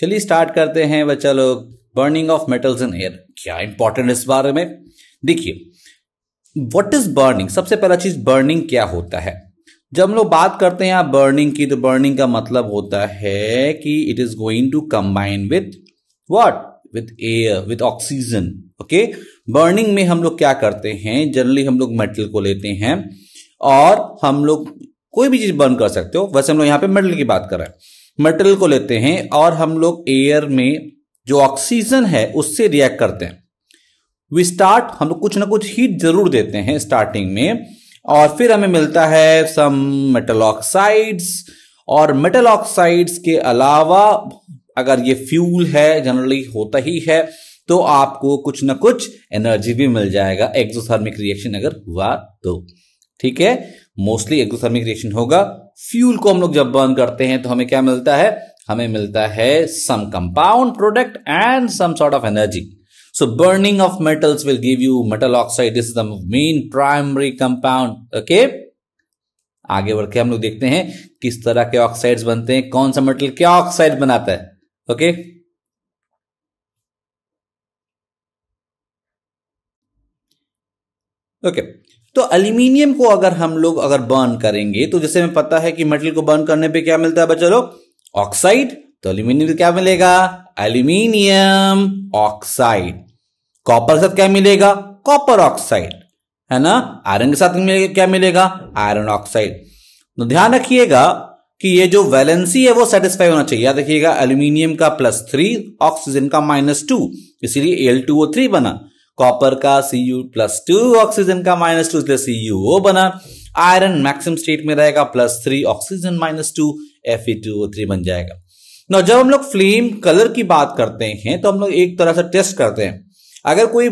चलिए स्टार्ट करते हैं बच्चा लोग burning of metals in air क्या इंपॉर्टेंट इस बारे में देखिए व्हाट इज बर्निंग सबसे पहला चीज बर्निंग क्या होता है जब हम लोग बात करते हैं आप बर्निंग की तो बर्निंग का मतलब होता है कि it is going to combine with what with air with oxygen okay burning में हम लोग क्या करते हैं जनरली हम लोग मेटल को लेते हैं और हम लोग कोई भी चीज बर्न कर सकते हो वैसे हम लोग यहाँ पे मेटल की बात कर रहे हैं मेटल को लेते हैं और हम लोग एयर में जो ऑक्सीजन है उससे रिएक्ट करते हैं वी स्टार्ट हम लोग कुछ ना कुछ हीट जरूर देते हैं स्टार्टिंग में और फिर हमें मिलता है सम मेटल ऑक्साइड्स और मेटल ऑक्साइड्स के अलावा अगर ये फ्यूल है जनरली होता ही है तो आपको कुछ ना कुछ एनर्जी भी मिल जाएगा एक्सोथर्मिक रिएक्शन अगर हुआ तो ठीक है मोस्टली एक्सोथर्मिक रिएक्शन होगा फ्यूल को हम लोग जब बर्न करते हैं तो हमें क्या मिलता है हमें मिलता है some compound product and some sort of energy so burning of metals will give you metal oxide this is the main primary compound आगे बढ़ के हम लोग देखते हैं किस तरह के ऑक्साइड्स बनते हैं कौन सा मेटल क्या ऑक्साइड बनाता है ओके okay? Okay okay. तो अल्यूमिनियम को अगर हम लोग अगर बर्न करेंगे तो जैसे हमें पता है कि मेटल को बर्न करने पे क्या मिलता है बच्चा लोग ऑक्साइड तो अल्यूमिनियम क्या मिलेगा एल्यूमिनियम ऑक्साइड कॉपर के साथ क्या मिलेगा कॉपर ऑक्साइड है ना आयरन के साथ क्या मिलेगा आयरन ऑक्साइड तो ध्यान रखिएगा कि ये जो वैलेंसी है वो सेटिस्फाई होना चाहिए याद रखिएगा एल्यूमिनियम का प्लस थ्री ऑक्सीजन का माइनस टू इसीलिए एल टू ओ थ्री बना कॉपर का C U plus two oxygen का माइनस टू इसलिए सी यू ओ बना आयरन मैक्सिमम स्टेट में रहेगा plus three oxygen minus two F E two O three बन जाएगा ना जब हम लोग फ्लेम कलर की बात करते हैं तो हम लोग एक तरह से टेस्ट करते हैं अगर कोई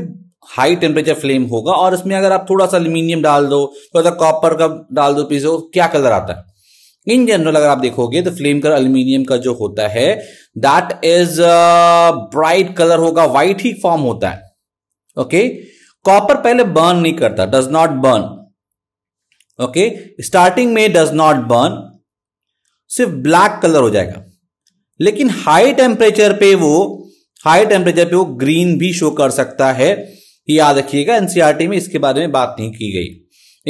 हाई टेम्परेचर फ्लेम होगा और इसमें अगर आप थोड़ा सा एल्यूमिनियम डाल दो थोड़ा सा कॉपर का डाल दो पीस क्या कलर आता है इन जनरल अगर आप देखोगे तो फ्लेम कलर अल्मीनियम का जो होता है दैट इज ब्राइट कलर होगा व्हाइट ही फॉर्म होता है ओके कॉपर पहले बर्न नहीं करता does not burn okay starting में डज नॉट बर्न सिर्फ ब्लैक कलर हो जाएगा लेकिन हाई टेम्परेचर पे वो हाई टेम्परेचर पे वो ग्रीन भी शो कर सकता है याद रखिएगा एनसीआरटी में इसके बारे में बात नहीं की गई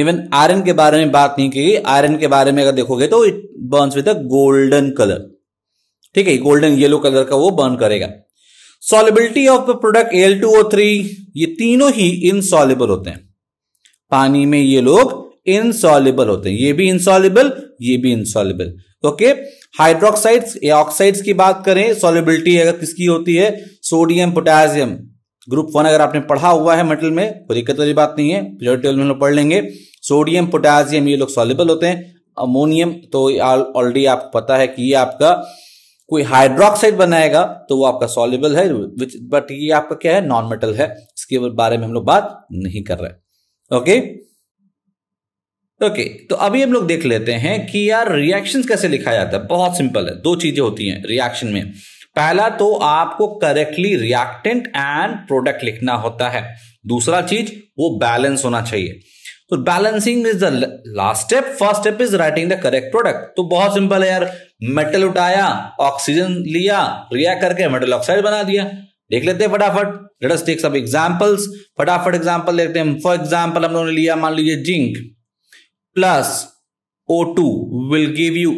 इवन आयरन के बारे में बात नहीं की गई आयरन के बारे में अगर देखोगे तो it burn with a golden colour ठीक है गोल्डन येलो कलर का वो बर्न करेगा solubility of the product L three ये तीनों ही इनसॉलिबल होते हैं पानी में ये लोग इनसॉलिबल होते हैं ये भी इनसॉलिबल ये भी इनसॉलिबल ओके हाइड्रोक्साइड्स या ऑक्साइड्स की बात करें सॉलिबिलिटी अगर किसकी होती है सोडियम पोटेशियम ग्रुप वन अगर आपने पढ़ा हुआ है मेटल में कोई दिक्कत वाली बात नहीं है ट्वेल्व में हम लोग पढ़ लेंगे सोडियम पोटेशियम ये लोग सॉलिबल होते हैं अमोनियम तो ऑलरेडी आपको पता है कि ये आपका कोई हाइड्रोक्साइड बनाएगा तो वो आपका सॉल्युबल है विच बट ये आपका क्या है नॉन मेटल है इसके बारे में हम लोग बात नहीं कर रहे ओके ओके तो अभी हम लोग देख लेते हैं कि यार रिएक्शंस कैसे लिखा जाता है बहुत सिंपल है दो चीजें होती हैं रिएक्शन में पहला तो आपको करेक्टली रिएक्टेंट एंड प्रोडक्ट लिखना होता है दूसरा चीज वो बैलेंस होना चाहिए तो balancing is the last step first step is writing the correct product तो बहुत सिंपल है यार मेटल उठाया ऑक्सीजन लिया रिएक्ट करके मेटल ऑक्साइड बना दिया देख लेते हैं फटाफट लेट अस टेक सब एग्जांपल्स फटाफट एग्जांपल देखते हैं फॉर एग्जांपल हम लोगों ने लिया मान लीजिए zinc plus O two will give you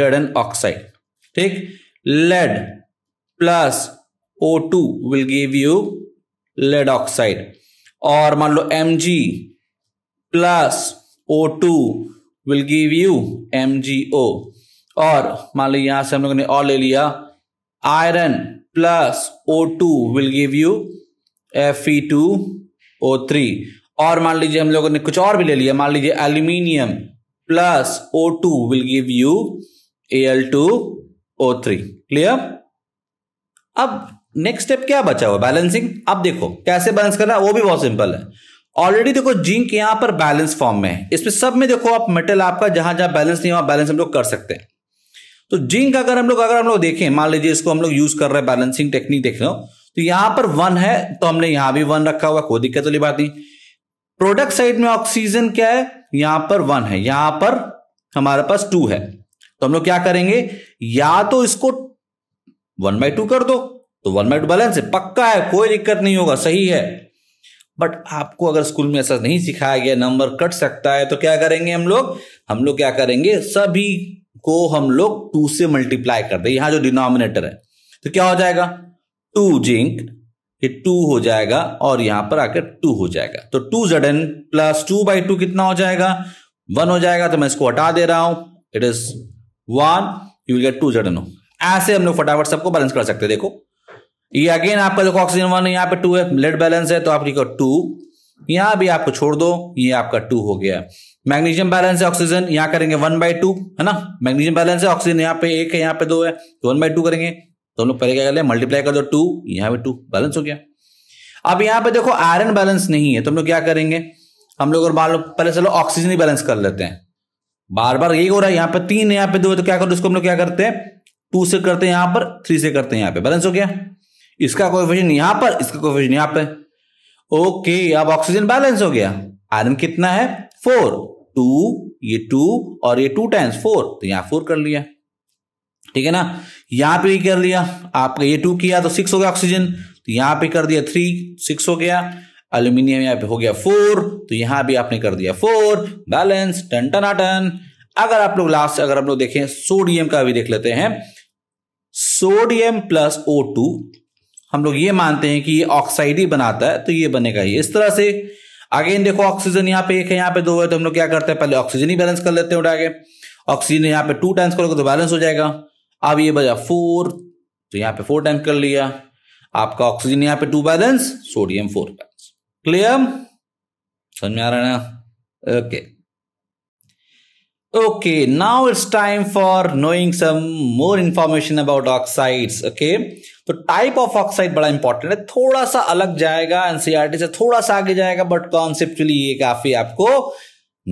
जर्डन ऑक्साइड ठीक lead plus O two will give you lead oxide और मान लो M G plus O two will give you M G O और मान लो यहां से हम लोगों ने और ले लिया iron plus O two will give you F E two O three और मान लीजिए हम लोगों ने कुछ और भी ले लिया मान लीजिए aluminium plus O two will give you A L two O three clear अब नेक्स्ट स्टेप क्या बचा हुआ बैलेंसिंग अब देखो कैसे बैलेंस करना वो भी बहुत सिंपल है ऑलरेडी देखो जिंक यहां पर बैलेंस फॉर्म में है इसमें सब में देखो आप मेटल आपका जहां जहां बैलेंस नहीं वहां बैलेंस हम लोग कर सकते हैं तो जिंक अगर हम लोग अगर हम लोग देखें मान लीजिए इसको हम लोग यूज कर रहे हैं बैलेंसिंग टेक्निक देख लो तो यहां पर वन है तो हमने यहां भी वन रखा हुआ कोई दिक्कत वाली बात नहीं प्रोडक्ट साइड में ऑक्सीजन क्या है यहां पर वन है यहां पर हमारे पास टू है तो हम लोग क्या करेंगे या तो इसको वन बाय टू कर दो तो वन बाय टू बैलेंस है पक्का है कोई दिक्कत नहीं होगा सही है बट आपको अगर स्कूल में ऐसा नहीं सिखाया गया नंबर कट सकता है तो क्या करेंगे हम लोग हम लोग क्या करेंगे सभी को हम लोग टू से मल्टीप्लाई कर दे यहां जो डिनोमिनेटर है तो क्या हो जाएगा टू जिंक ये टू हो जाएगा और यहां पर आकर टू हो जाएगा तो two Z N plus two by two कितना हो जाएगा वन हो जाएगा तो मैं इसको हटा दे रहा हूं it is one you will get two Z N ऐसे हम लोग फटाफट सबको बैलेंस कर सकते हैं देखो ये अगेन आपका देखो ऑक्सीजन वन है यहाँ पे टू है लेड बैलेंस है तो आप लिखो टू यहां भी आपको छोड़ दो ये आपका टू हो गया मैग्नीशियम बैलेंस है ऑक्सीजन यहाँ करेंगे वन बाई टू है ना मैग्नीशियम बैलेंस है ऑक्सीजन यहाँ पे एक है यहाँ पे दो है तो वन बाई टू करेंगे तो हम लोग पहले क्या कर ले मल्टीप्लाई कर दो टू यहाँ पे टू बैलेंस हो गया अब यहाँ पे देखो आयरन बैलेंस नहीं है तो हम लोग क्या करेंगे हम लोग और मान लो पहले चलो ऑक्सीजन ही बैलेंस कर लेते हैं बार बार यही हो रहा है यहाँ पे तीन है यहाँ पे दो है तो क्या करो इसको हम लोग क्या करते हैं टू से करते हैं यहाँ पर थ्री से करते हैं यहाँ पे बैलेंस हो गया इसका कोई कोफिशियंट यहां पर इसका कोफिशियंट यहां पर ओके अब ऑक्सीजन बैलेंस हो गया आयरन कितना है फोर टू ये टू और ये टू टाइम्स फोर तो यहां फोर कर लिया ठीक है ना यहां पे भी कर लिया आपका ये टू किया तो सिक्स हो गया ऑक्सीजन तो यहां पे कर दिया थ्री सिक्स हो गया एल्यूमिनियम यहां पे हो गया फोर तो यहां भी आपने कर दिया फोर बैलेंस टन टन टन अगर आप लोग लास्ट अगर आप लोग देखें सोडियम का भी देख लेते हैं सोडियम प्लस ओ टू हम लोग ये मानते हैं कि ये ऑक्साइड ही बनाता है तो ये बनेगा ये इस तरह से अगेन देखो ऑक्सीजन यहाँ पे एक है यहाँ पे दो है तो हम लोग क्या करते हैं पहले ऑक्सीजन ही बैलेंस कर लेते हैं उठा के ऑक्सीजन यहाँ पे टू टाइम्स करोगे तो बैलेंस हो जाएगा अब ये बजा फोर तो यहाँ पे फोर टाइम्स कर लिया आपका ऑक्सीजन यहाँ पे two balance sodium four balance clear समझ में आ रहा है ना okay Okay, now it's time for knowing some more information about oxides. Okay, तो टाइप ऑफ ऑक्साइड बड़ा इंपॉर्टेंट है थोड़ा सा अलग जाएगा एनसीआरटी e से थोड़ा सा आगे जाएगा बट कॉन्सेप्चुअली ये काफी आपको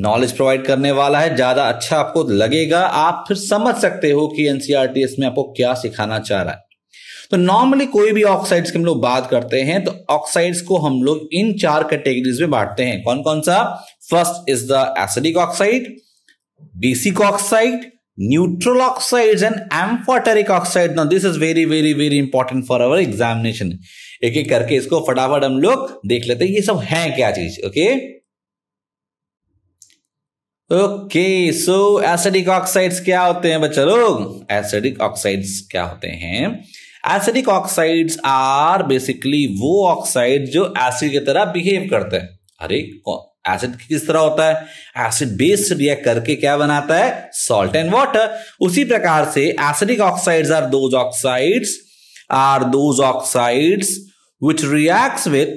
नॉलेज प्रोवाइड करने वाला है ज्यादा अच्छा आपको लगेगा आप फिर समझ सकते हो कि एनसीआरटी e इसमें आपको क्या सिखाना चाह रहा है तो नॉर्मली कोई भी ऑक्साइड्स की हम लोग बात करते हैं तो ऑक्साइड्स को हम लोग इन चार कैटेगरीज में बांटते हैं कौन कौन सा first is the acidic oxide basic oxide, neutral oxides and amphoteric oxide. Now this is very very very important for our examination. एक एक करके इसको फटाफट हम लोग देख लेते हैं ये सब है क्या चीज okay okay so acidic oxides क्या होते हैं बच्चा लोग एसिडिक ऑक्साइड्स क्या होते हैं एसिडिक ऑक्साइड्स आर बेसिकली वो ऑक्साइड जो एसिड की तरह बिहेव करते हैं अरे कौन एसिड किस तरह होता है एसिड बेस रिएक्ट करके क्या बनाता है सॉल्ट एंड वाटर उसी प्रकार से acidic oxides are those oxides are those oxides which reacts with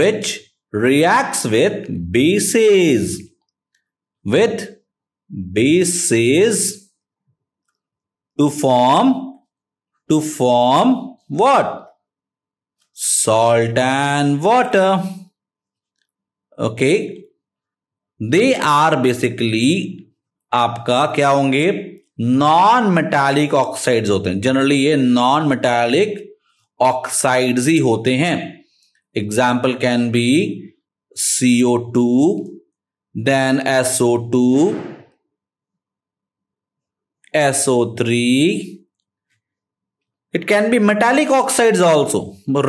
which reacts with bases with bases to form to form what salt and water okay they are basically आपका क्या होंगे non metallic oxides होते हैं generally ये non metallic oxide ही होते हैं example can be CO two then SO to SO three it can B metallic oxides also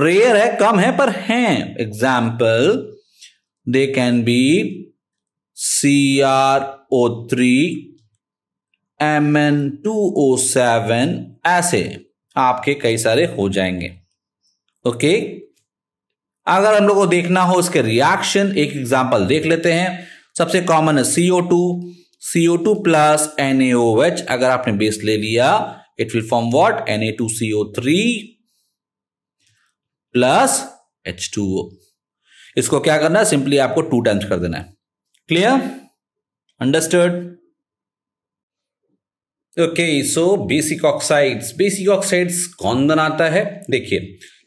rare है कम है पर हैं example they can be CrO3 Mn2O7 ऐसे आपके कई सारे हो जाएंगे ओके अगर हम लोग को देखना हो इसके रिएक्शन एक एग्जांपल देख लेते हैं सबसे कॉमन है CO two CO two plus N अगर आपने बेस ले लिया it will form what N A two CO three plus H two O इसको क्या करना है सिंपली आपको टू टाइम्स कर देना है clear understood okay so basic oxides basic oxides कौन बनाता है देखिए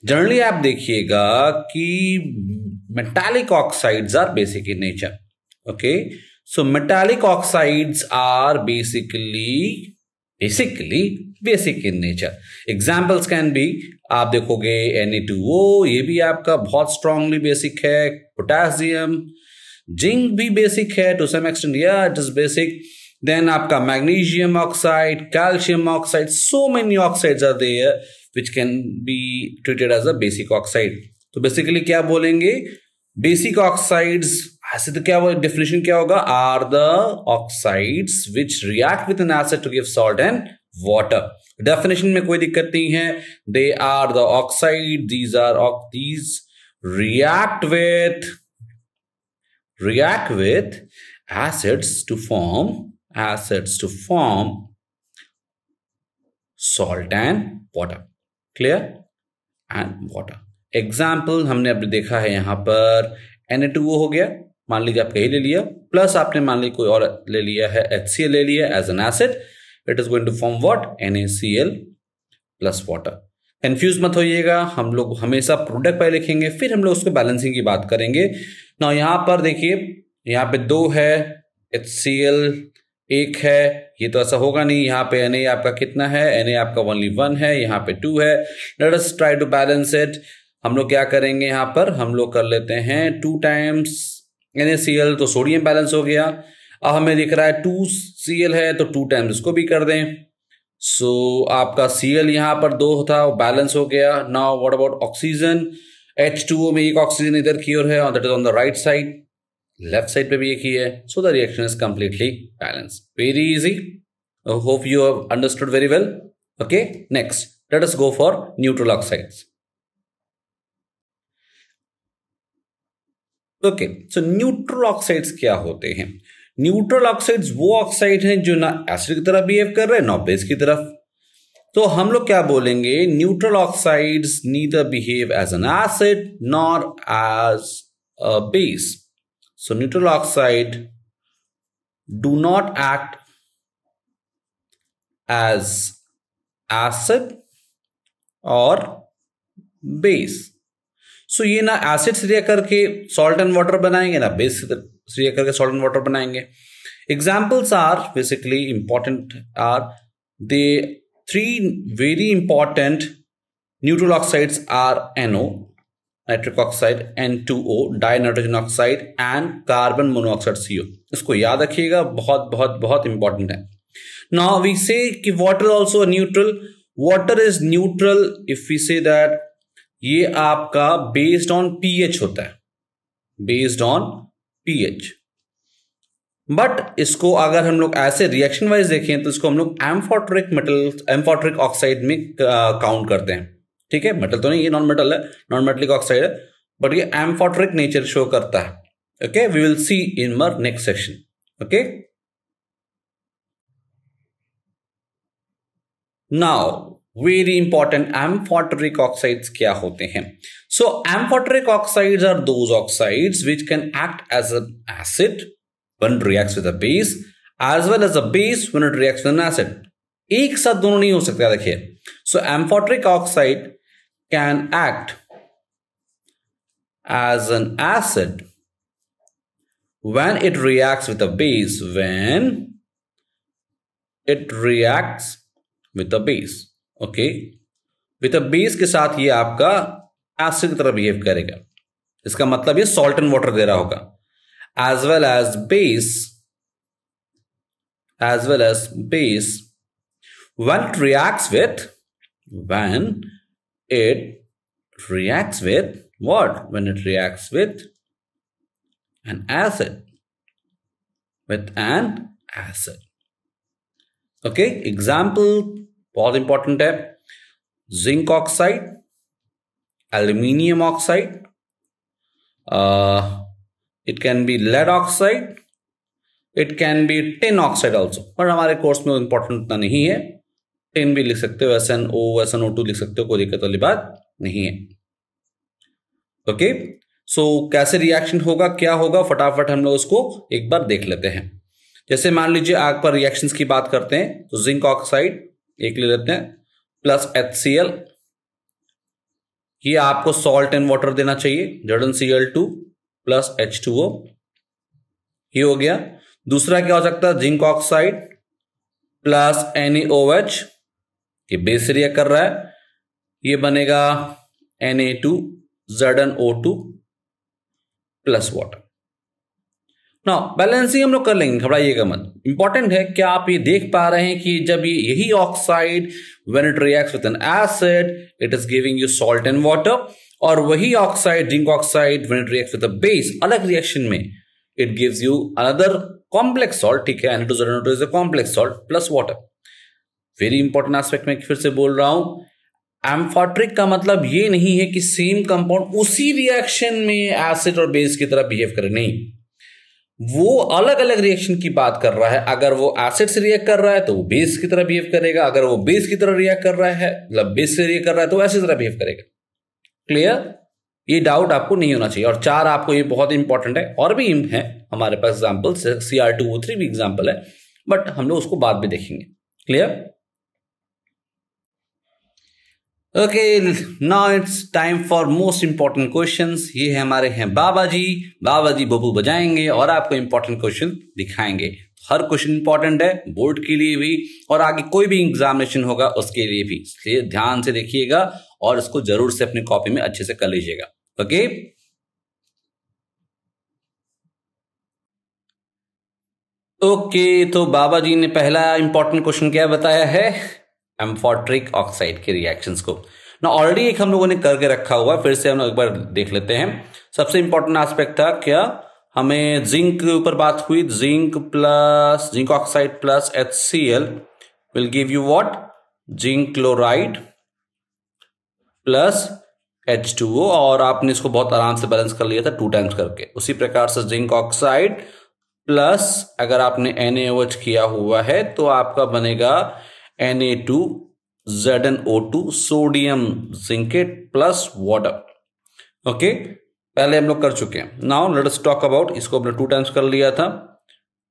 जनरली आप देखिएगा कि metallic oxides are basic in nature okay so metallic oxides are basically basically basic in nature examples can be आप देखोगे एन टू ये भी आपका बहुत स्ट्रांगली बेसिक है पोटासियम जिंक भी बेसिक है टू सम एक्सटेंट या इट इज बेसिक देन आपका magnesium oxide calcium oxide so many oxide are there which can be treated as a basic oxide तो बेसिकली क्या बोलेंगे बेसिक ऑक्साइड्स ऐसे तो क्या डेफिनेशन क्या होगा are the oxides which react with an acid to give salt and water definition में कोई दिक्कत नहीं है they are the oxide these are these react with react with acids to form acids to form salt and water clear and water example हमने अभी देखा है यहां पर एन ए टू हो गया मान लीजिए आप कहीं ले लिया प्लस आपने मान लीजिए कोई और ले लिया है एच ए ले लिया as an acid it is going to form what C L plus water confuse मत होइएगा हम लोग हमेशा प्रोडक्ट पहले लिखेंगे फिर हम लोग उसको बैलेंसिंग की बात करेंगे ना यहाँ पर देखिए यहाँ पे दो है एच सी एल एक है ये तो ऐसा होगा नहीं यहाँ पे एन ए आपका कितना है एन ए आपका ओनली वन है यहाँ पे टू है let us try to balance it हम लोग क्या करेंगे यहाँ पर हम लोग कर लेते हैं two times N A C L तो सोडियम बैलेंस हो गया अब हमें दिख रहा है टू सी है तो टू टाइम्स इसको भी कर दें सो so, आपका सी एल यहाँ पर दो था वो बैलेंस हो गया now what about oxygen H two O में एक ऑक्सीजन इधर की ओर है और that is on the right side left side पे भी एक ही है so the reaction is completely balance very easy hope you have understood very well okay next let us go for neutral oxides. Okay so neutral oxides क्या होते हैं neutral oxides वो oxide हैं जो ना एसिड की तरफ बिहेव कर रहे हैं ना बेस की तरफ तो हम लोग क्या बोलेंगे neutral oxides neither behave as an acid nor as a base so neutral oxide do not act as acid और बेस सो so, ये ना एसिड से करके सॉल्ट एंड वाटर बनाएंगे ना बेस से करके सॉल्ट एंड वाटर बनाएंगे examples are basically important are they three very important neutral oxides are NO nitric oxide N two O dinitrogen oxide and carbon monoxide CO इसको याद रखिएगा बहुत बहुत बहुत इंपॉर्टेंट है नाउ वी से कि water also neutral water is neutral if we say that ये आपका बेस्ड ऑन पीएच होता है बेस्ड ऑन पीएच बट इसको अगर हम लोग ऐसे रिएक्शन वाइज देखें तो इसको हम लोग एम्फोट्रिक मेटल एम्फोट्रिक ऑक्साइड में काउंट करते हैं ठीक है मेटल तो नहीं ये नॉन मेटल है नॉन मेटलिक ऑक्साइड है बट ये एम्फोट्रिक नेचर शो करता है okay we will see in our next section okay now very important amphoteric oxides क्या होते हैं So amphoteric oxides are those oxides which can act as an acid when it reacts with a base as well as a base when it reacts with an acid. एक साथ दोनों नहीं हो सकता So amphoteric oxide can act as an acid when it reacts with a base when it reacts with a base okay with a base acid की तरह behave करेगा इसका मतलब ये सॉल्ट एंड वाटर दे रहा होगा as well as base as well as base when it reacts with when it reacts with what when it reacts with an acid with an acid okay example बहुत important है zinc oxide aluminium oxide uh, it can be lead oxide it can be tin oxide also पर हमारे course में important उतना नहीं है tin भी लिख सकते हो S N O S N O two लिख सकते हो कोई दिक्कत वाली बात नहीं है ओके सो कैसे रिएक्शन होगा क्या होगा फटाफट हम लोग उसको एक बार देख लेते हैं जैसे मान लीजिए आग पर रिएक्शंस की बात करते हैं तो जिंक ऑक्साइड एक ले लेते हैं प्लस एच सी एल कि आपको सॉल्ट एंड वाटर देना चाहिए जड़न C L two plus H two O ये हो गया दूसरा क्या हो सकता है zinc oxide plus N O H ये बेस कर रहा है ये बनेगा एन ए टू जडन ओ टू प्लस वाटर ना बैलेंसिंग हम लोग कर लेंगे घबराइएगा मत इंपॉर्टेंट है क्या आप ये देख पा रहे हैं कि जब ये यही oxide when it reacts with an acid, it is giving you salt and water. और वही oxide zinc oxide when it react with a base अलग रिएक्शन में it gives you another complex salt ठीक है एनिडोजोनाइड is a complex salt plus water very important aspect में फिर से बोल रहा हूं एम्फॉट्रिक का मतलब ये नहीं है कि सेम कंपाउंड उसी रिएक्शन में एसिड और बेस की तरह बिहेव करे नहीं वो अलग अलग रिएक्शन की बात कर रहा है अगर वो एसिड से रिएक्ट कर रहा है तो वो बेस की तरह बिहेव करेगा अगर वो बेस की तरह रिएक्ट कर रहा है मतलब बेस से रिएक्ट कर रहा है तो ऐसी तरह बिहेव करेगा क्लियर ये डाउट आपको नहीं होना चाहिए और चार आपको ये बहुत इंपॉर्टेंट है और भी है हमारे पास example C R two three भी एग्जाम्पल है बट हम लोग उसको बाद में देखेंगे clear okay now it's time for most important question ये है हमारे हैं बाबा जी बाबा जी बबू बजाएंगे और आपको इंपॉर्टेंट क्वेश्चन दिखाएंगे हर क्वेश्चन इंपॉर्टेंट है बोर्ड के लिए भी और आगे कोई भी एग्जामिनेशन होगा उसके लिए भी इसलिए ध्यान से देखिएगा और इसको जरूर से अपनी कॉपी में अच्छे से कर लीजिएगा ओके ओके तो बाबा जी ने पहला इंपॉर्टेंट क्वेश्चन क्या बताया है एम्फोट्रिक ऑक्साइड के रिएक्शंस को ना ऑलरेडी एक हम लोगों ने करके रखा हुआ फिर से हम लोग एक बार देख लेते हैं सबसे इंपॉर्टेंट एस्पेक्ट था क्या हमें जिंक के ऊपर बात हुई zinc plus zinc oxide plus H C L will give you what zinc chloride plus H two O और आपने इसको बहुत आराम से बैलेंस कर लिया था टू टाइम्स करके उसी प्रकार से जिंक ऑक्साइड प्लस अगर आपने एन किया हुआ है तो आपका बनेगा O two sodium zincate plus water okay पहले हम लोग कर चुके हैं नाउ लेट्स टॉक अबाउट इसको हमने टू टाइम्स कर लिया था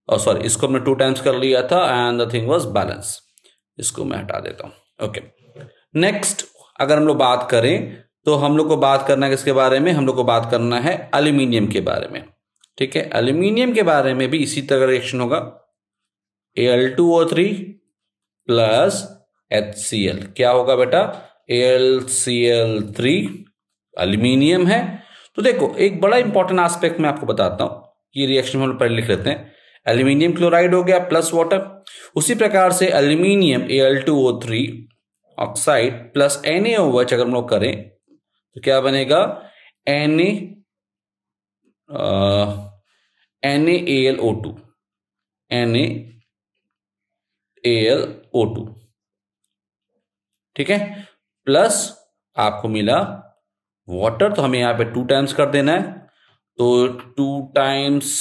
और oh, सॉरी इसको हमने टू टाइम्स कर लिया था and the thing was balance इसको मैं हटा देता हूं ओके नेक्स्ट अगर हम लोग बात करें तो हम लोग को बात करना है किसके बारे में हम लोग को बात करना है एल्यूमिनियम के बारे में ठीक है एल्यूमिनियम के बारे में भी इसी तरह रिएक्शन होगा L two O three plus H C L क्या होगा बेटा L C L three aluminium है तो देखो एक बड़ा इंपॉर्टेंट एस्पेक्ट मैं आपको बताता हूं ये रिएक्शन हम पहले लिख लेते हैं एल्यूमिनियम क्लोराइड हो गया प्लस वाटर उसी प्रकार से aluminium L two O three oxide plus N H अगर हम लोग करें तो क्या बनेगा N N L O two N A L O two ठीक है प्लस आपको मिला वाटर तो हमें यहां पे टू टाइम्स कर देना है तो टू टाइम्स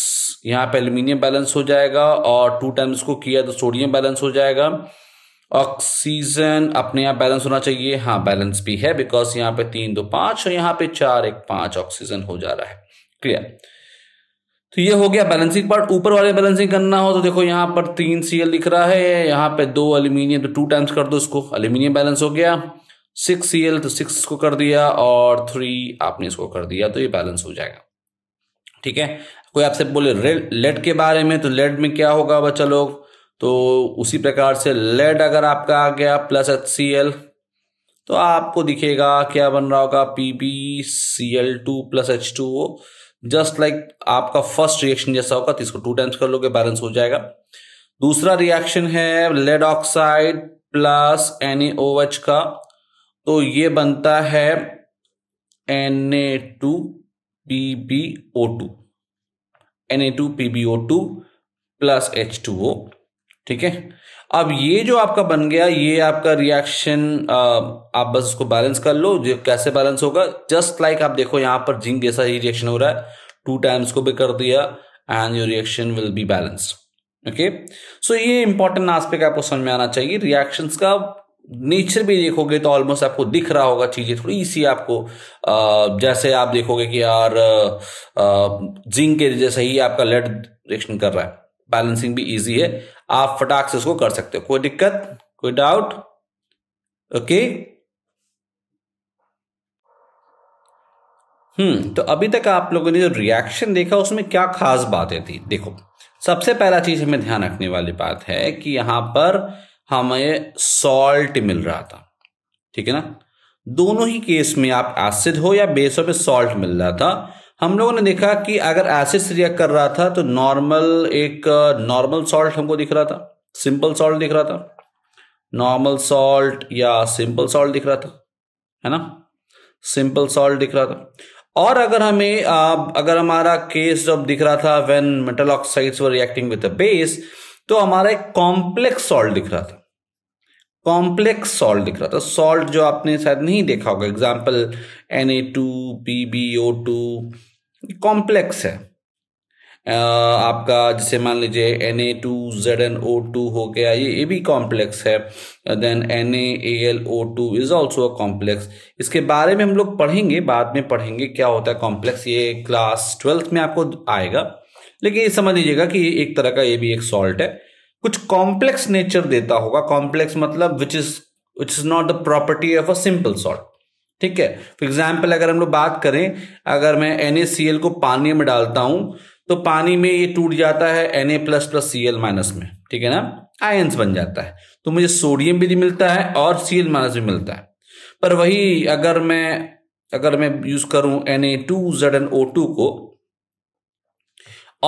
यहां पे एल्यूमिनियम बैलेंस हो जाएगा और टू टाइम्स को किया तो सोडियम बैलेंस हो जाएगा ऑक्सीजन अपने यहां बैलेंस होना चाहिए हाँ बैलेंस भी है बिकॉज यहां पे तीन दो पांच और यहां पे चार एक पांच ऑक्सीजन हो जा रहा है क्लियर तो ये हो गया बैलेंसिंग पार्ट ऊपर वाले बैलेंसिंग करना हो तो देखो यहाँ पर तीन एल लिख रहा है यहाँ पे दो अल्यूमिनियम तो टू टाइम्स कर दो इसको अल्यूमिनियम बैलेंस हो गया सिक्स सीएल तो सिक्स को कर दिया और थ्री आपने इसको कर दिया तो ये बैलेंस हो जाएगा ठीक है कोई आपसे बोले लेड के बारे में तो लेड में क्या होगा बच्चा लोग तो उसी प्रकार से लेड अगर आपका आ गया प्लस एच सी एल तो आपको दिखेगा क्या बन रहा होगा P B C L two plus H two just like like आपका फर्स्ट रिएक्शन जैसा होगा तो इसको टू टाइम्स कर लोगे बैलेंस हो जाएगा दूसरा रिएक्शन है लेड ऑक्साइड प्लस एन का तो ये बनता है N A two P B O two N A two P B O two plus H two O ठीक है अब ये जो आपका बन गया ये आपका रिएक्शन आप बस उसको बैलेंस कर लो जो कैसे बैलेंस होगा जस्ट लाइक आप देखो यहां पर जिंक जैसा ही रिएक्शन हो रहा है टू टाइम्स को भी कर दिया and your reaction will be balance okay so ये इंपॉर्टेंट आस्पेक्ट आपको समझ में आना चाहिए रिएक्शन का नेचर भी देखोगे तो ऑलमोस्ट आपको दिख रहा होगा चीजें थोड़ी सी आपको आ, जैसे आप देखोगे कि यार जिंक के जैसे ही आपका लेड रिएक्शन कर रहा है बैलेंसिंग भी इजी है आप फटाक से उसको कर सकते हो कोई दिक्कत कोई डाउट ओके हम्म तो अभी तक आप लोगों ने जो रिएक्शन देखा उसमें क्या खास बातें थी देखो सबसे पहला चीज हमें ध्यान रखने वाली बात है कि यहां पर हमें सॉल्ट मिल रहा था ठीक है ना दोनों ही केस में आप एसिड हो या बेसों हो पे सॉल्ट मिल रहा था हम लोगों ने देखा कि अगर एसिड रिएक्ट कर रहा था तो नॉर्मल एक नॉर्मल सॉल्ट हमको दिख रहा था सिंपल सॉल्ट दिख रहा था नॉर्मल सॉल्ट या सिंपल सॉल्ट दिख रहा था है ना सिंपल सॉल्ट दिख रहा था और अगर हमें अगर हमारा केस जब दिख रहा था when metal oxides were reacting with the base तो हमारा एक कॉम्प्लेक्स सॉल्ट दिख रहा था कॉम्प्लेक्स सॉल्ट दिख रहा था सॉल्ट जो आपने शायद नहीं देखा होगा example N A two P B O two complex है आपका जैसे मान लीजिए N A two Z N O two हो गया ये ये भी कॉम्प्लेक्स है then N A L O two is also a complex इसके बारे में हम लोग पढ़ेंगे बाद में पढ़ेंगे क्या होता है कॉम्प्लेक्स ये क्लास ट्वेल्थ में आपको आएगा लेकिन ये समझ लीजिएगा कि एक तरह का ये भी एक सॉल्ट है कुछ कॉम्प्लेक्स नेचर देता होगा कॉम्प्लेक्स मतलब which is which is not the property of a simple salt ठीक है फॉर एग्जाम्पल अगर हम लोग बात करें अगर मैं एन को पानी में डालता हूं तो पानी में ये टूट जाता है N A plus plus C L minus में ठीक है ना आयंस बन जाता है तो मुझे सोडियम भी मिलता है और सी एल माइनस भी मिलता है पर वही अगर मैं अगर मैं यूज करूं N A two Z N O two को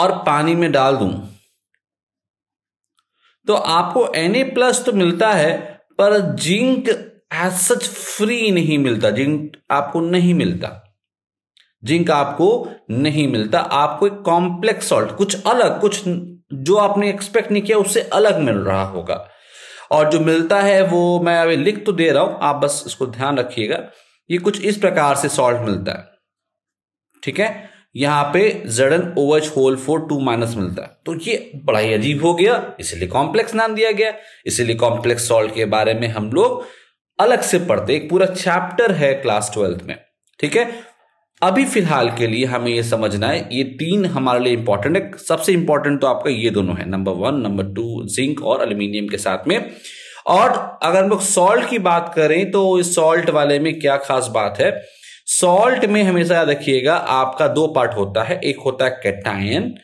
और पानी में डाल दूं तो आपको एन ए प्लस तो मिलता है पर जिंक एज सच फ्री नहीं मिलता जिंक आपको नहीं मिलता जिंक आपको नहीं मिलता आपको एक कॉम्प्लेक्स सॉल्ट कुछ अलग कुछ जो आपने एक्सपेक्ट नहीं किया उससे अलग मिल रहा होगा और जो मिलता है वो मैं अभी लिख तो दे रहा हूं आप बस इसको ध्यान रखिएगा ये कुछ इस प्रकार से सॉल्ट मिलता है ठीक है यहाँ पे जड़न ओवच होल फोर टू माइनस मिलता है तो ये बड़ा ही अजीब हो गया इसीलिए कॉम्प्लेक्स नाम दिया गया इसीलिए कॉम्प्लेक्स सॉल्ट के बारे में हम लोग अलग से पढ़ते एक पूरा चैप्टर है क्लास ट्वेल्थ में ठीक है अभी फिलहाल के लिए हमें ये समझना है ये तीन हमारे लिए इंपॉर्टेंट है सबसे इंपॉर्टेंट तो आपका ये दोनों है number one number two zinc और अल्यूमिनियम के साथ में और अगर हम लोग सॉल्ट की बात करें तो इस सॉल्ट वाले में क्या खास बात है सॉल्ट में हमेशा याद रखिएगा आपका दो पार्ट होता है एक होता है कैटायन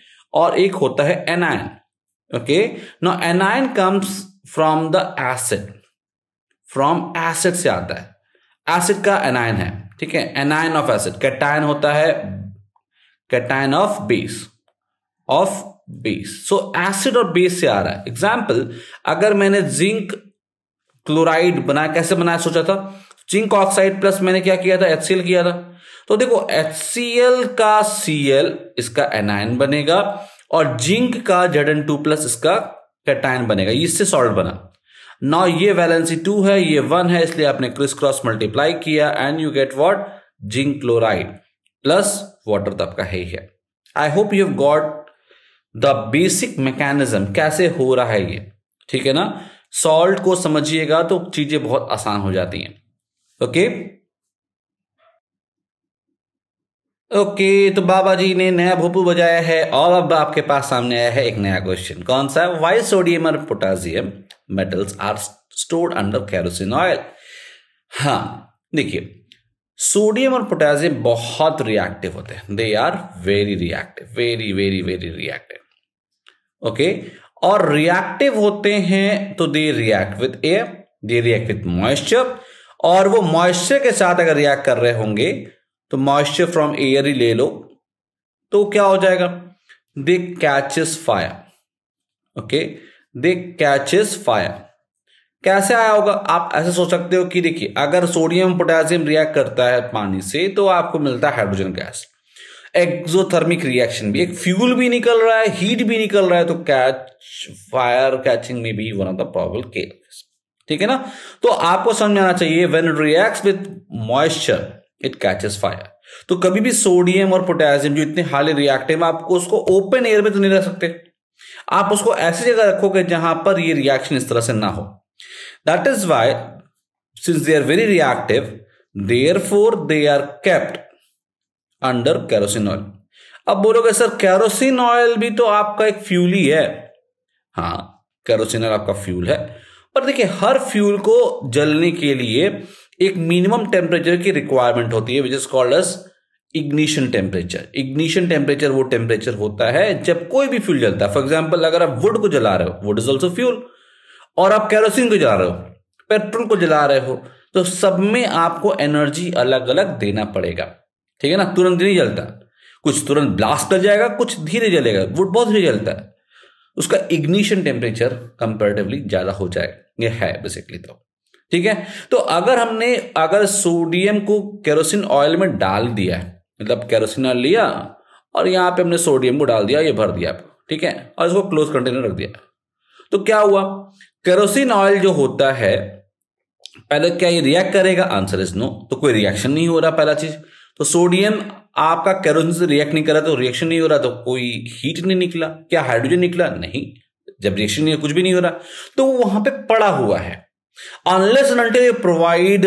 और एक होता है anion okay no anion comes from the acid from acid से आता है एसिड का एनायन है ठीक है एनायन ऑफ एसिड कैटायन होता है cation of base of base so acid और बेस से आ रहा है एग्जाम्पल अगर मैंने जिंक क्लोराइड बनाया कैसे बनाया सोचा था जिंक ऑक्साइड प्लस मैंने क्या किया था एच किया था तो देखो एच का सी इसका एनायन बनेगा और जिंक का जेड एन टू प्लस इसका कैटायन बनेगा इससे सॉल्ट बना नाउ ये वैलेंसी टू है ये वन है इसलिए आपने क्रिस क्रॉस मल्टीप्लाई किया and you get what zinc chloride plus water तब का है ही है I hope you got the basic mechanism कैसे हो रहा है ये ठीक है ना सॉल्ट को समझिएगा तो चीजें बहुत आसान हो जाती हैं ओके ओके तो बाबा जी ने नया भोपू बजाया है और अब आपके पास सामने आया है एक नया क्वेश्चन कौन सा वाई सोडियम और potassium metals are stored under kerosene oil हाँ देखिए सोडियम और पोटासियम बहुत रिएक्टिव होते हैं they are very reactive very very very reactive okay और रिएक्टिव होते हैं तो they react with air they react with moisture और वो मॉइस्चर के साथ अगर रिएक्ट कर रहे होंगे तो मॉइस्चर फ्रॉम एयर ही ले लो तो क्या हो जाएगा they catches fire okay they catches fire कैसे आया होगा आप ऐसे सोच सकते हो कि देखिए अगर सोडियम पोटेशियम रिएक्ट करता है पानी से तो आपको मिलता है हाइड्रोजन गैस एक्सोथर्मिक रिएक्शन भी एक फ्यूल भी निकल रहा है हीट भी निकल रहा है तो कैच फायर कैचिंग में भी one of the problem case ठीक है ना तो आपको समझ आना चाहिए when it react with moisture it catches fire तो कभी भी सोडियम और पोटेशियम जो इतने हाईली रिएक्टिव है आपको उसको ओपन एयर में तो नहीं रख सकते आप उसको ऐसी जगह रखोगे जहां पर ये रिएक्शन इस तरह से ना हो that is why since they are very reactive therefore they are kept under kerosene oil अब बोलोगे सर कैरोसिन ऑयल भी तो आपका एक फ्यूल ही है हाँ कैरोसिन ऑयल आपका फ्यूल है पर देखिए हर फ्यूल को जलने के लिए एक मिनिमम टेम्परेचर की रिक्वायरमेंट होती है which is called as ignition temperature ignition temperature वो टेम्परेचर होता है जब कोई भी फ्यूल जलता है फॉर एग्जाम्पल अगर आप वुड को जला रहे हो वुड इज ऑल्सो फ्यूल और आप कैरोसिन को जला रहे हो पेट्रोल को जला रहे हो तो सब में आपको एनर्जी अलग अलग देना पड़ेगा ठीक है ना तुरंत नहीं जलता कुछ तुरंत ब्लास्ट कर जाएगा कुछ धीरे जलेगा वुड बहुत धीरे जलता है उसका इग्निशन टेम्परेचर कंपेरेटिवली ज्यादा हो जाए ये है बेसिकली तो ठीक है तो अगर हमने अगर सोडियम को केरोसिन ऑयल में डाल दिया है मतलब केरोसिन ऑयल लिया और यहां पे हमने सोडियम को डाल दिया ये भर दिया ठीक है और इसको क्लोज कंटेनर रख दिया तो क्या हुआ केरोसिन ऑयल जो होता है पहले क्या ये रिएक्ट करेगा आंसर इज नो तो कोई रिएक्शन नहीं हो रहा पहला चीज तो सोडियम आपका केरोसिन से रिएक्ट नहीं कर रहा तो रिएक्शन नहीं हो रहा तो कोई हीट नहीं निकला क्या हाइड्रोजन निकला नहीं जब रिएक्शन नहीं कुछ भी नहीं हो रहा तो वो वहां पे पड़ा हुआ है unless until provide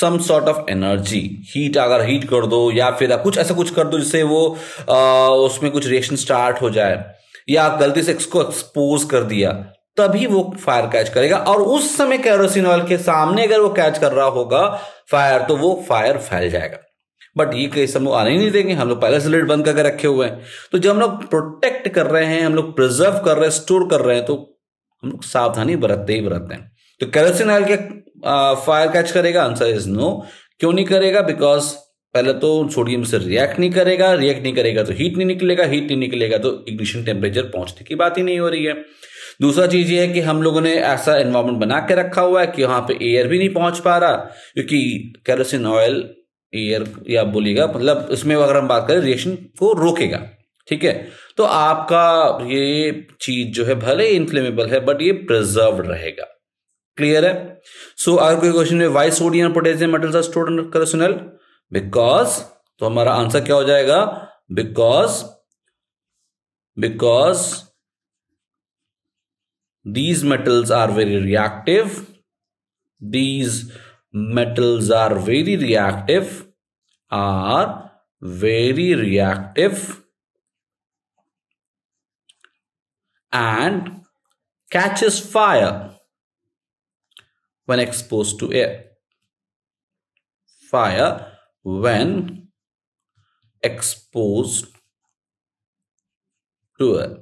some sort of energy heat अगर हीट कर दो या फिर कुछ ऐसा कुछ कर दो जिससे वो आ, उसमें कुछ रिएक्शन स्टार्ट हो जाए या गलती से इसको एक्सपोज कर दिया तभी वो फायर कैच करेगा और उस समय कैरोसिन ऑयल के सामने अगर वो कैच कर रहा होगा फायर तो वो फायर फैल जाएगा बट ये केस हम लोग आने ही नहीं देंगे हम लोग पहले से बंद करके रखे हुए हैं तो जब हम लोग प्रोटेक्ट कर रहे हैं हम लोग प्रिजर्व कर रहे हैं स्टोर कर रहे हैं तो हम लोग सावधानी बरतते ही बरतते हैं तो कैरोसिन ऑयल क्या फायर कैच करेगा आंसर इज नो क्यों नहीं करेगा बिकॉज पहले तो सोडियम से रिएक्ट नहीं करेगा रिएक्ट नहीं करेगा तो हीट नहीं निकलेगा हीट नहीं निकलेगा तो इग्निशन टेम्परेचर पहुंचने की बात ही नहीं हो रही है दूसरा चीज ये है कि हम लोगों ने ऐसा एनवायरमेंट बना के रखा हुआ है कि वहां पे एयर भी नहीं पहुंच पा रहा क्योंकि कैरोसिन ऑयल एयर या बोलिएगा मतलब इसमें अगर हम बात करें रिएक्शन को रोकेगा ठीक है तो आपका ये चीज जो है भले इनफ्लेमेबल है बट ये प्रिजर्व रहेगा क्लियर है सो so, अगर कोई क्वेश्चन है why sodium potassium metals are stored under करेशनल बिकॉज तो हमारा आंसर क्या हो जाएगा because because these metals are very reactive these metals are very reactive are very reactive and catches fire when exposed to air fire when exposed to air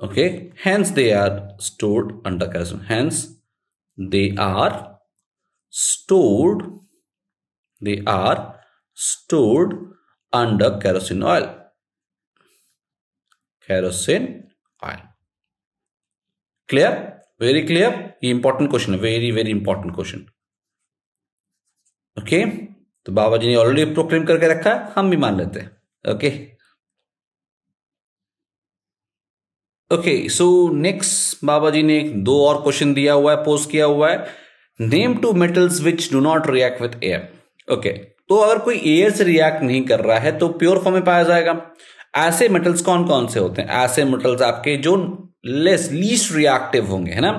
okay hence they are stored under calcium hence they are stored they are stored under kerosene oil kerosene oil clear very clear ये important question very very very important okay, okay तो बाबा जी ने already proclaim करके रखा है हम भी मान लेते हैं okay okay so next Baba ji ने दो और क्वेश्चन दिया हुआ है पोस्ट किया हुआ है name two metals which do not react with air okay तो अगर कोई एयर से रिएक्ट नहीं कर रहा है तो प्योर फॉर्म में पाया जाएगा ऐसे मेटल्स कौन कौन से होते हैं ऐसे मेटल्स आपके जो लेस लीस्ट रिएक्टिव होंगे है ना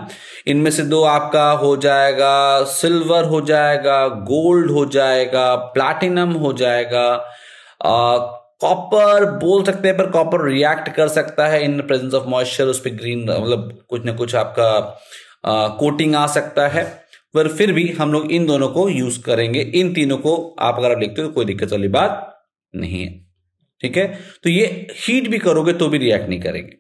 इनमें से दो आपका हो जाएगा सिल्वर हो जाएगा गोल्ड हो जाएगा प्लैटिनम हो जाएगा कॉपर बोल सकते हैं पर कॉपर रिएक्ट कर सकता है इन प्रेजेंस ऑफ मॉइस्चर उस पर ग्रीन मतलब कुछ ना कुछ आपका कोटिंग आ सकता है पर फिर भी हम लोग इन दोनों को यूज करेंगे इन तीनों को आप अगर आप देखते हो तो कोई दिक्कत वाली बात नहीं है ठीक है तो ये हीट भी करोगे तो भी रिएक्ट नहीं करेंगे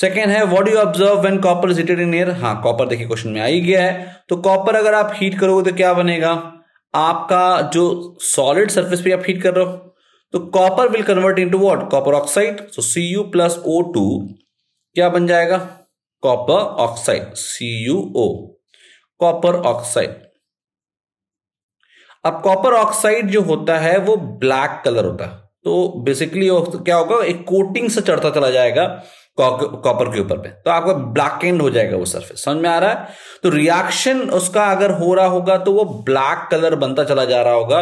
सेकेंड है what you observe when copper is heated in air हाँ कॉपर देखिए क्वेश्चन में आई गया है तो कॉपर अगर आप हीट करोगे तो क्या बनेगा आपका जो सॉलिड सर्फेस पे आप हीट कर रहे हो तो copper will convert into what copper oxide so C U plus O two क्या बन जाएगा copper oxide C U O copper oxide अब कॉपर ऑक्साइड जो होता है वो ब्लैक कलर होता है तो बेसिकली क्या होगा एक कोटिंग से चढ़ता चला जाएगा कॉपर के ऊपर पे तो आपका ब्लैक एंड हो जाएगा वो सरफेस समझ में आ रहा है तो रिएक्शन उसका अगर हो रहा होगा तो वो ब्लैक कलर बनता चला जा रहा होगा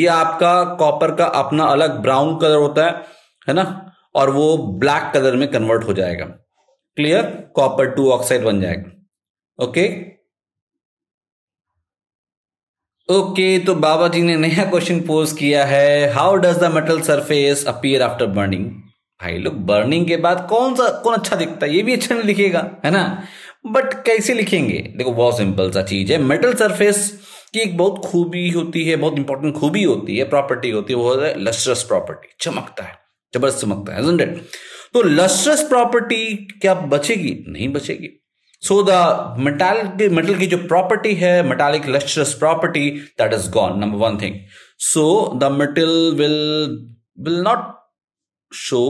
ये आपका कॉपर का अपना अलग ब्राउन कलर होता है है ना और वो ब्लैक कलर में कन्वर्ट हो जाएगा क्लियर कॉपर टू ऑक्साइड बन जाएगा ओके ओके okay, तो बाबा जी ने नया क्वेश्चन पोज किया है how does the metal surface appear after burning भाई लोग बर्निंग के बाद कौन सा कौन अच्छा दिखता है ये भी अच्छा नहीं लिखेगा है ना बट कैसे लिखेंगे देखो बहुत सिंपल सा चीज है मेटल सरफेस की एक बहुत खूबी होती है बहुत इंपॉर्टेंट खूबी होती है प्रॉपर्टी होती है वो है लस्ट्रस प्रॉपर्टी चमकता है जबरदस्त चमकता है तो लस्ट्रस प्रॉपर्टी क्या बचेगी नहीं बचेगी So the metallic metal की जो property है metallic lustrous property that is gone number one thing. So the metal will will not show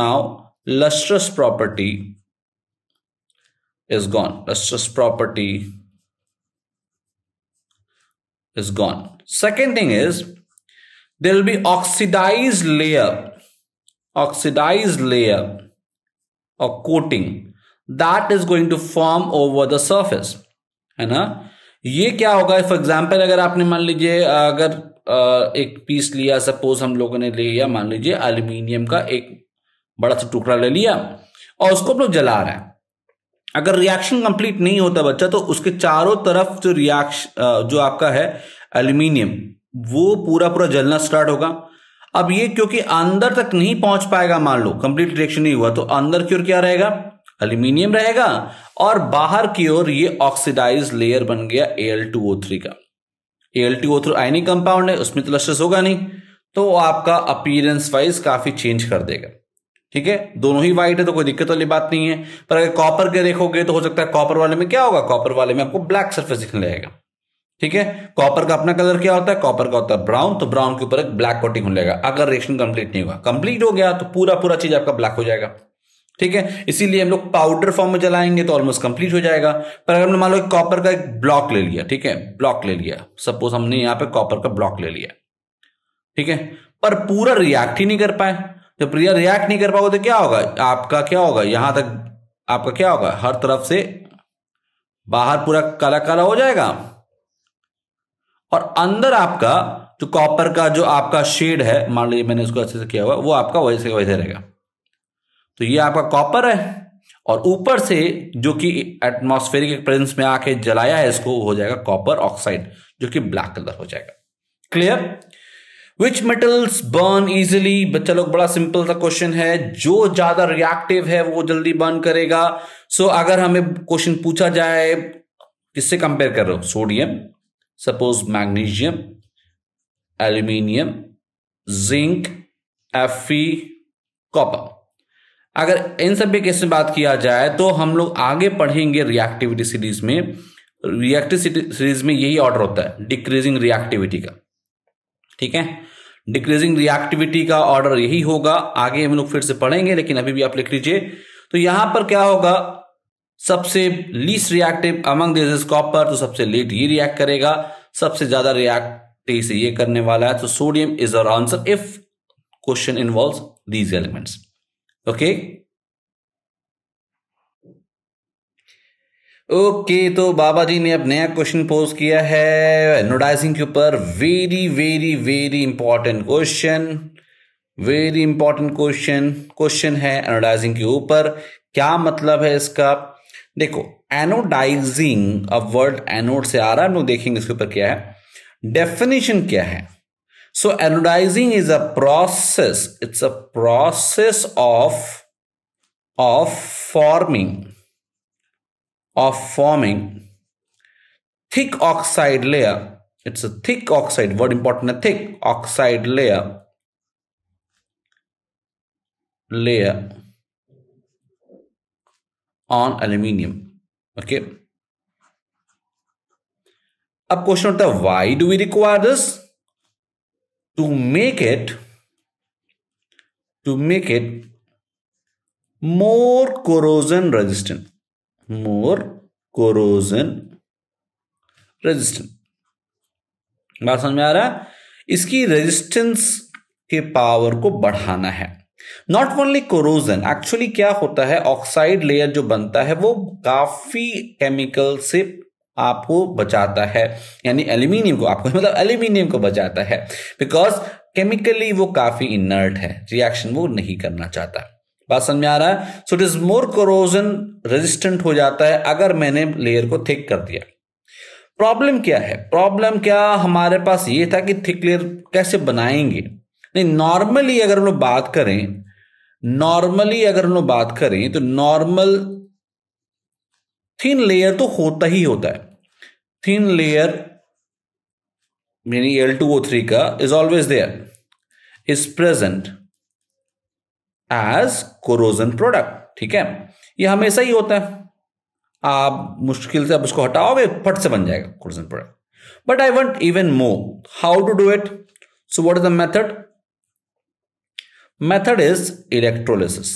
now lustrous property is gone. Lustrous property is gone. Second thing is there will be oxidized layer, oxidized layer or coating that is going to form over the surface है ना ये क्या होगा for example अगर आपने मान लीजिए अगर एक पीस लिया सपोज हम लोगों ने ले लिया मान लीजिए एल्यूमिनियम का एक बड़ा सा टुकड़ा ले लिया और उसको हम लोग जला रहे हैं अगर रिएक्शन कंप्लीट नहीं होता बच्चा तो उसके चारों तरफ जो रिएक्शन जो आपका है एल्यूमिनियम वो पूरा पूरा जलना स्टार्ट होगा अब ये क्योंकि अंदर तक नहीं पहुंच पाएगा मान लो कंप्लीट रिएक्शन नहीं हुआ तो अंदर की ओर क्या रहेगा अल्यूमिनियम रहेगा और बाहर की ओर ये ऑक्सीडाइज लेयर बन गया एल टू ओ थ्री का L two O three ionic compound है उसमें तो लस्टस होगा नहीं तो आपका अपीयरेंस वाइज काफी चेंज कर देगा ठीक है दोनों ही व्हाइट है तो कोई दिक्कत वाली बात नहीं है पर अगर कॉपर के देखोगे तो हो सकता है कॉपर वाले में क्या होगा कॉपर वाले में आपको ब्लैक सर्फेस दिखने लगेगा ठीक है कॉपर का अपना कलर क्या होता है कॉपर का होता है ब्राउन तो ब्राउन के ऊपर एक ब्लैक कोटिंग हो जाएगा अगर रिएक्शन कंप्लीट नहीं हुआ कंप्लीट हो गया तो पूरा पूरा चीज आपका ब्लैक हो जाएगा ठीक है इसीलिए हम लोग पाउडर फॉर्म में जलाएंगे तो ऑलमोस्ट कंप्लीट हो जाएगा पर अगर हमने मान लो कॉपर का एक ब्लॉक ले लिया ठीक है ब्लॉक ले लिया सपोज हमने यहां पे कॉपर का ब्लॉक ले लिया ठीक है पर पूरा रिएक्ट ही नहीं कर पाए जब पूरा रिएक्ट नहीं कर पाओगे तो क्या होगा आपका क्या होगा यहां तक आपका क्या होगा हर तरफ से बाहर पूरा काला काला हो जाएगा और अंदर आपका जो कॉपर का जो आपका शेड है मान लीजिए मैंने उसको अच्छे से किया हुआ वो आपका वैसे वैसे रहेगा तो ये आपका कॉपर है और ऊपर से जो कि एटमोस्फेरिक प्रेजेंस में आके जलाया है इसको हो जाएगा कॉपर ऑक्साइड जो कि ब्लैक कलर हो जाएगा clear which metals burn easily बच्चा लोग बड़ा सिंपल सा क्वेश्चन है जो ज्यादा रिएक्टिव है वो जल्दी बर्न करेगा सो so, अगर हमें क्वेश्चन पूछा जाए किससे कंपेयर कर रहे हो sodium suppose magnesium aluminium zinc एफी कॉपर अगर इन सब के केस में बात किया जाए तो हम लोग आगे पढ़ेंगे रिएक्टिविटी सीरीज में रिएक्टिविटी सीरीज में यही ऑर्डर होता है डिक्रीजिंग रिएक्टिविटी का ठीक है डिक्रीजिंग रिएक्टिविटी का ऑर्डर यही होगा आगे हम लोग फिर से पढ़ेंगे लेकिन अभी भी आप लिख लीजिए तो यहां पर क्या होगा सबसे लीस्ट रिएक्टिव अमंग कॉपर तो सबसे लेट ये रिएक्ट करेगा सबसे ज्यादा रिएक्ट ये करने वाला है तो sodium is our answer if question involve these elements okay okay okay, तो बाबा जी ने अब नया क्वेश्चन पोज किया है एडवर्टाइजिंग के ऊपर very very very important question very important question question है एनोडाइजिंग के ऊपर क्या मतलब है इसका देखो एनोडाइजिंग अब वर्ड एनोड से आ रहा है हम लोग देखेंगे इसके ऊपर क्या है डेफिनेशन क्या है So anodizing is a process. It's a process of, of forming, of forming thick oxide layer. It's a thick oxide, What important, a thick oxide layer. Layer on aluminium. Okay. Up question of the why do we require this? to make it to make it more corrosion resistant more corrosion resistant बात समझ में आ रहा है इसकी resistance के power को बढ़ाना है नॉट ओनली कोरोजन एक्चुअली क्या होता है ऑक्साइड लेयर जो बनता है वो काफी केमिकल से आपको बचाता है यानी एल्यूमिनियम को आपको मतलब एल्यूमिनियम को बचाता है बिकॉज केमिकली वो काफी इनर्ट है रिएक्शन वो नहीं करना चाहता बात समझ में आ रहा है so it is more corrosion resistant हो जाता है अगर मैंने लेयर को थिक कर दिया प्रॉब्लम क्या है प्रॉब्लम क्या हमारे पास ये था कि थिक लेयर कैसे बनाएंगे नहीं नॉर्मली अगर हम लोग बात करें नॉर्मली अगर हम लोग बात करें तो नॉर्मल थिन लेयर तो होता ही होता है thin layer meaning L two O three का is always there is present as corrosion product ठीक है ये हमेशा ही होता है आप मुश्किल से आप उसको हटाओगे फट से बन जाएगा corrosion product but I want even more how to do it so what is the method method is electrolysis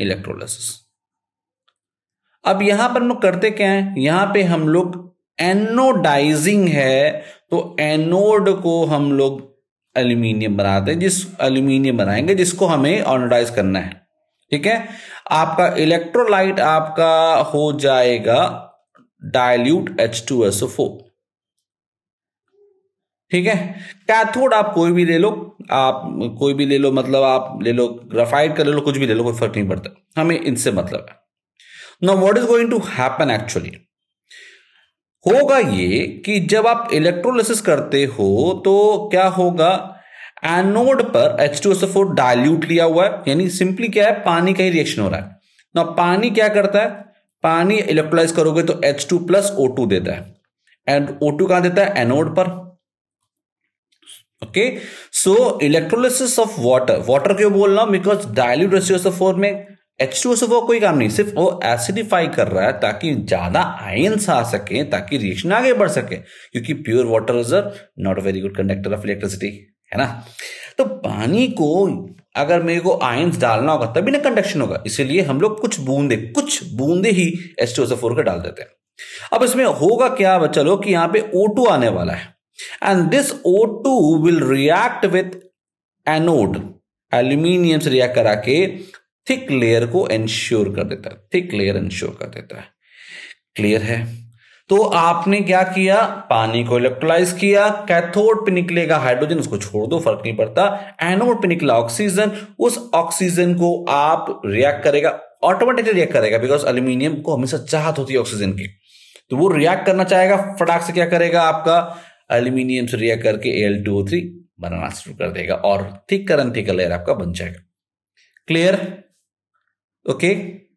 electrolysis अब यहां पर हम लोग करते क्या है यहां पे हम लोग एनोडाइजिंग है तो एनोड को हम लोग एल्यूमिनियम बनाते हैं जिस एल्यूमिनियम बनाएंगे जिसको हमें ऑनोडाइज करना है ठीक है आपका इलेक्ट्रोलाइट आपका हो जाएगा डायल्यूट एच टू एस फो ठीक है कैथोड आप कोई भी ले लो आप कोई भी ले लो मतलब आप ले लो ग्राफाइट का ले लो कुछ भी ले लो कोई फर्क नहीं पड़ता हमें इनसे मतलब है no what is going to happen actually होगा ये कि जब आप इलेक्ट्रोलिसिस करते हो तो क्या होगा एनोड पर H two S four dilute लिया हुआ है यानी सिंपली क्या है पानी का ही रिएक्शन हो रहा है ना पानी क्या करता है पानी इलेक्ट्रोलाइज करोगे तो H two plus O two देता है एंड ओ टू कहां देता है एनोड पर okay so electrolysis of water water क्यों बोल रहा हूं बिकॉज डायल्यूट रेशियो फोर में एच टू से वो कोई काम नहीं सिर्फ वो एसिडिफाई कर रहा है ताकि ज्यादा आयंस आ सके ताकि रिएक्शन आगे बढ़ सके क्योंकि pure water is not a very good conductor of electricity है ना तो पानी को अगर मेरे को आयंस डालना होगा तभी ना कंडक्शन होगा इसीलिए हम लोग कुछ बूंदे कुछ बूंदे ही एच टू फोर का डाल देते हैं अब इसमें होगा क्या बच्चा लोग कि यहां पे ओ टू आने वाला है and this O two will react with anode aluminium से रिएक्ट करा के थिक लेयर को एंश्योर कर देता है थिक लेयर एंश्योर कर देता है क्लियर है तो आपने क्या किया पानी को इलेक्ट्रोलाइज किया कैथोड पे निकलेगा हाइड्रोजन उसको छोड़ दो फर्क नहीं पड़ता एनोड पे निकला ऑक्सीजन उस ऑक्सीजन को आप रिएक्ट करेगा ऑटोमेटिकली रिएक्ट करेगा बिकॉज अल्यूमिनियम को हमेशा चाहत होती है ऑक्सीजन की तो वो रिएक्ट करना चाहेगा फटाक से क्या करेगा आपका एल्यूमिनियम से रिएक्ट करके एल बनाना शुरू कर देगा और थिक करंट थिक लेयर आपका बन जाएगा क्लियर Okay